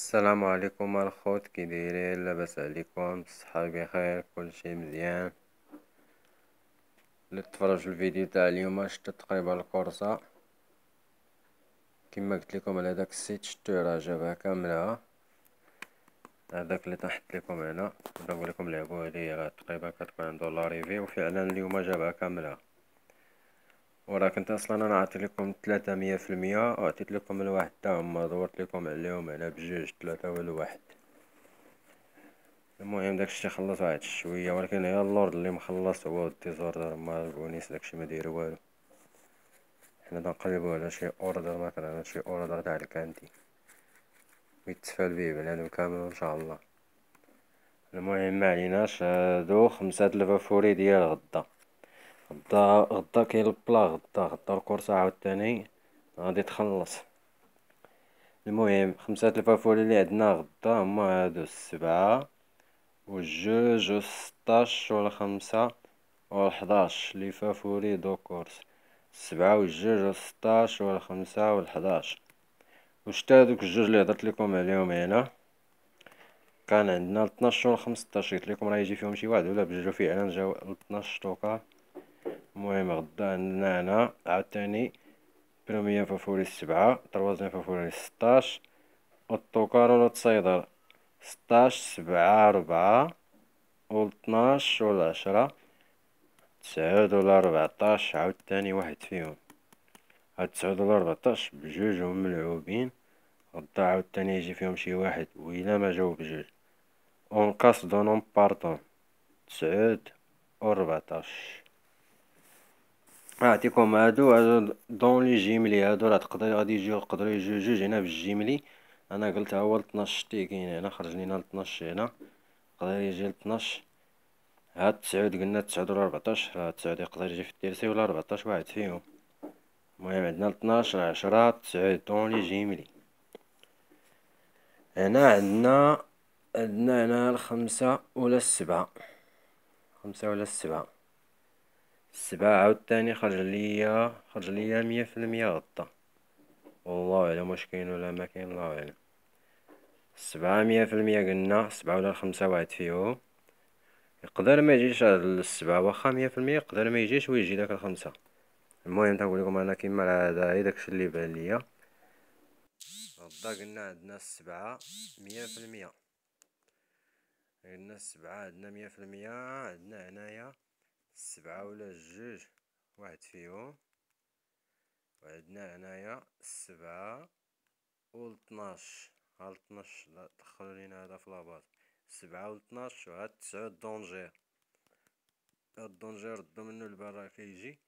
السلام عليكم الخوت كي دايرين لاباس عليكم الصحة بخير كلشي مزيان لتفرج تفرج الفيديو تاع اليوم شتو تقريبا الكورسة كما قلت لكم على داك السيت شتو جابها كاملة هذاك اللي طاحت لكم هنا نقول لكم لعبوا عليه راه تقريبا كتكون عندو لا ريفي وفعلا اليوم جابها كامله وراه كنت اصلا انا عطيت لكم 300 في عطيت لكم الواحد تا هما دورت لكم عليهم على بجوج ثلاثة ولا واحد المهم داكشي خلص واحد شويه ولكن يا اللورد اللي مخلص هو ديزوردر ما البونيس داكشي ما داير والو حنا تنقلبو على شي اوردر مثلا شي اوردر تاع الكانتي ويتفال بيه بنادم كامل ان شاء الله المهم ما عليناش هادو خمسة الفافوري ديال غدا غدا غدا كاين البلا غدا غدا الكورس عاوتاني غادي تخلص المهم خمسة الفافوري اللي عندنا غدا هما هادو السبعة و وستاش والخمسة والحداش لي فافوري دو كورس و والجوج وستاش والخمسة والحداش وشتا هادوك الجوج اللي هضرت لكم عليهم هنا كان عندنا 12 و 15 قلت لكم راه يجي فيهم شي واحد ولا بجوج فعلا جاو 12 توكا المهم غدا عندنا هنا عاوتاني بروميام فافوري السبعة طروازيام فافوري ستاش الطوكار ولا التصيدر ستاش سبعة ربعة و لطناش و العشرة تسعود ولا ربعطاش عاوتاني واحد فيهم هاد تسعود ولا ربعطاش بجوج هم ملعوبين غدا عاوتاني يجي فيهم شي واحد و إلا ما جاو بجوج اون كاس دونون بارطون تسعود و ربعطاش غنعطيكم هادو هادو دون لي جيملي هادو راه تقدر غادي يجيو يقدروا يجيو جوج هنا في الجيملي انا قلت هو 12 تي كاين هنا خرج لينا 12 هنا يقدر يجي 12 هاد 9 قلنا 9 ولا 14 هاد 9 يقدر يجي في التيرسي ولا 14 واحد فيهم المهم عندنا 12 10 9 دون لي جيملي هنا عندنا عندنا هنا الخمسة ولا السبعة خمسة ولا السبعة السبعة عاوتاني خرج ليا خرج ليا مية في المية غطا والله اعلم واش كاين ولا ما كاين الله اعلم السبعة مية في المية قلنا سبعة ولا خمسة واحد فيهم يقدر ما يجيش هاد السبعة واخا مية في المية يقدر ما يجيش ويجي داك الخمسة المهم تنقول لكم انا كيما هذا هي داكشي اللي بان ليا غدا قلنا عندنا السبعة مية في المية قلنا السبعة عندنا مية في المية عندنا هنايا السبعة ولا الجوج واحد فيهم وعندنا هنايا السبعة و طناش ها الطناش دخلوا لينا هذا في لاباط سبعة و و هاد تسعة دونجير هاد دونجير ردو منو لبرا كيجي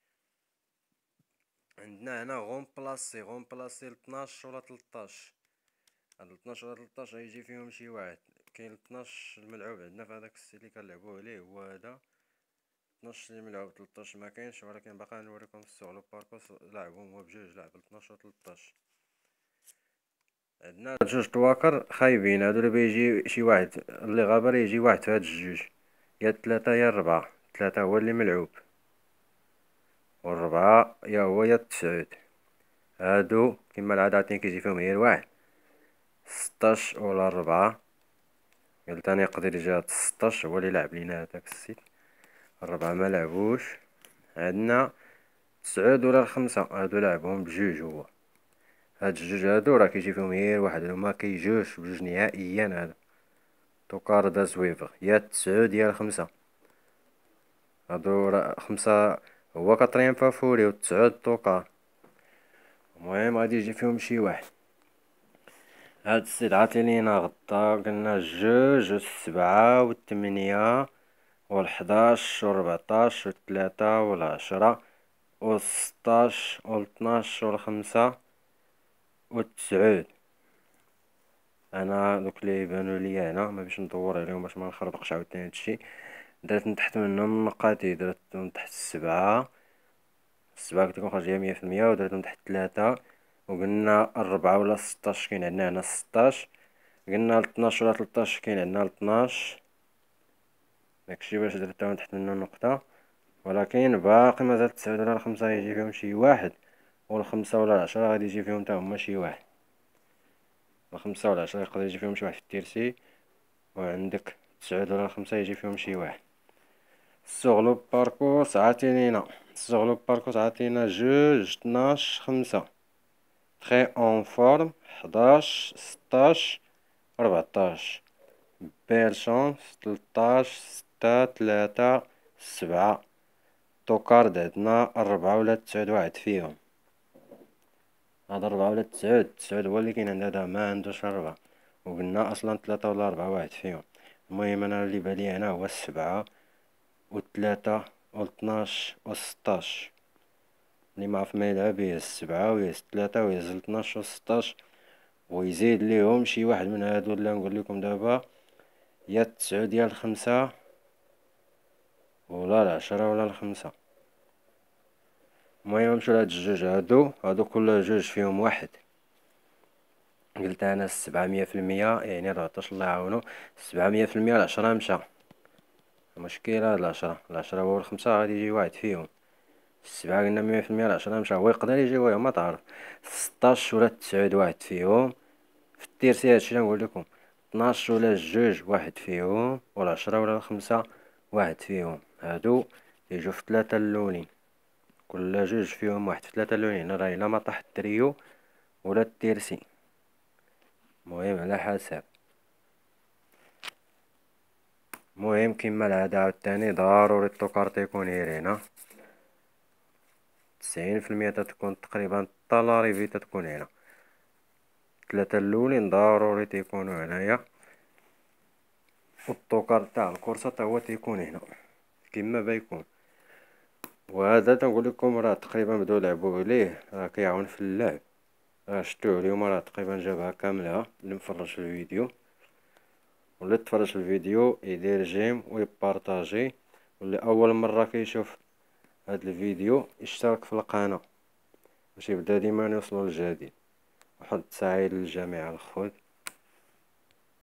عندنا هنا غون بلاصي غون بلاصي لطناش ولا تلطاش هاد لطناش ولا تلطاش غيجي فيهم شي واحد كاين لطناش الملعوب عندنا في هداك السيت اللي كنلعبو عليه هو هذا 12 اللي ملعوب 13 ما كاينش ولكن باقي السوق لو باركوس لعبهم هو بجوج لعب 12 و 13 عندنا جوج طواكر خايبين هادو اللي بيجي شي واحد اللي غابر يجي واحد في هاد الجوج يا ثلاثة يا ربعة ثلاثة هو اللي ملعوب والربعة يا هو يا التسعود هادو كما العادة عادة كيجي فيهم غير واحد 16 ولا ربعة قلت انا يقدر يجي هاد ستاش هو اللي لعب لينا هذاك السيت الربعة ما لعبوش عندنا تسعود ولا الخمسة هادو لعبهم بجوج هو هاد الجوج هادو راه كيجي فيهم غير واحد هادو كيجوش بجوج نهائيا هذا توكار دا سويفر يا تسعود يا الخمسة هادو راه خمسة هو كاتريام فافوري و تسعود توكار المهم غادي يجي فيهم شي واحد هاد السيد اللي لينا غدا قلنا جوج و السبعة و تمنية والحداش والربعتاش والتلاتة والعشرة والستاش والتناش والخمسة والتسعود انا دوك لي بانو ليا هنا ما باش ندور عليهم باش ما نخربقش عاوتاني هادشي درت من تحت منهم النقاطي درت من تحت السبعة السبعة قلت لكم مية في المية ودرت من تحت تلاتة وقلنا الربعة ولا ستاش كاين عندنا هنا ستاش قلنا التناش ولا تلتاش كاين عندنا الاثناش داكشي باش درتها تحت منه نقطة ولكن باقي مازال تسعود على الخمسة يجي فيهم شي واحد والخمسة ولا العشرة غادي يجي فيهم تا هما شي واحد الخمسة ولا العشرة يقدر يجي فيهم شي واحد في التيرسي وعندك تسعود ولا الخمسة يجي فيهم شي واحد استغلوا باركوس عاطينينا استغلوا باركوس عاطينا جوج طناش خمسة تخي اون فورم حداش ستاش ربعطاش بيل شونس تلطاش ستة تلاتة سبعة توكارد عندنا ربعة ولا تسعود واحد فيهم هاد ربعة ولا تسعود تسعود هو اللي كاين عند هذا ما عندوش ربعة وقلنا اصلا تلاتة ولا ربعة واحد فيهم المهم انا اللي بالي هنا هو السبعة وتلاتة واتناش وستاش اللي ما عرف ما يلعب هي السبعة وهي التلاتة وهي الاتناش و ويزيد ليهم شي واحد من هادو اللي نقول لكم دابا يا تسعود يا الخمسة ولا العشرة ولا الخمسة المهم نمشيو لهاد الجوج هادو هادو كل جوج فيهم واحد قلت انا السبعمية في المية يعني ربعطاش الله يعاونو السبعمية في المية العشرة مشى مشكلة هاد العشرة العشرة هو الخمسة غادي يجي واحد فيهم السبعة قلنا مية في المية العشرة مشى هو يقدر يجي ما تعرف ستاش ولا تسعود واحد فيهم في التيرسي هادشي نقول لكم طناش ولا جوج واحد فيهم ولا عشرة ولا خمسة واحد فيهم هادو يجو في ثلاثة اللونين كل جوج فيهم واحد في ثلاثة اللونين راه الا ما طاح التريو ولا التيرسي المهم على حسب المهم كما العادة عاوتاني ضروري التوكارت يكون هنا تسعين في المية تتكون تقريبا في تتكون هنا ثلاثة اللولين ضروري تيكونو هنايا والتوكر تاع الكورسة تا هو تيكون هنا كيما بيكون وهذا تنقول لكم راه تقريبا بداو يلعبوا عليه راه كيعاون في اللعب راه اليوم راه تقريبا جابها كامله اللي مفرج الفيديو واللي تفرج الفيديو يدير جيم ويبارطاجي واللي اول مره كيشوف هذا الفيديو يشترك في القناه باش يبدا ديما يوصلوا الجديد وحط سعيد للجميع الخوت